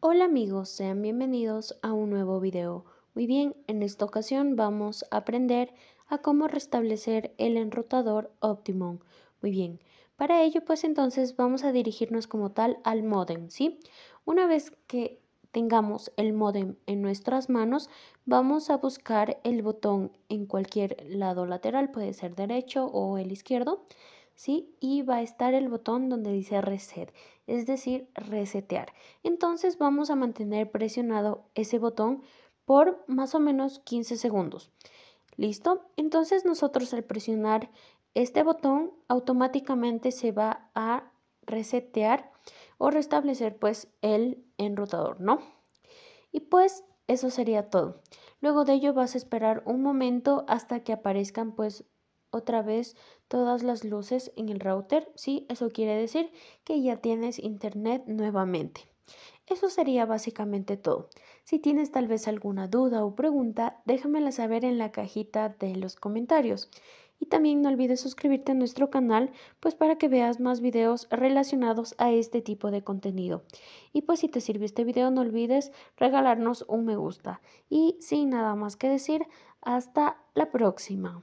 Hola amigos, sean bienvenidos a un nuevo video. Muy bien, en esta ocasión vamos a aprender a cómo restablecer el enrutador Optimum. Muy bien, para ello pues entonces vamos a dirigirnos como tal al modem, ¿sí? Una vez que tengamos el modem en nuestras manos, vamos a buscar el botón en cualquier lado lateral, puede ser derecho o el izquierdo, y va a estar el botón donde dice reset, es decir, resetear. Entonces vamos a mantener presionado ese botón por más o menos 15 segundos. ¿Listo? Entonces nosotros al presionar este botón automáticamente se va a resetear o restablecer pues el enrutador, ¿no? Y pues eso sería todo. Luego de ello vas a esperar un momento hasta que aparezcan pues otra vez todas las luces en el router, si Eso quiere decir que ya tienes internet nuevamente. Eso sería básicamente todo. Si tienes tal vez alguna duda o pregunta, déjamela saber en la cajita de los comentarios. Y también no olvides suscribirte a nuestro canal, pues para que veas más videos relacionados a este tipo de contenido. Y pues si te sirve este video, no olvides regalarnos un me gusta. Y sin nada más que decir, hasta la próxima.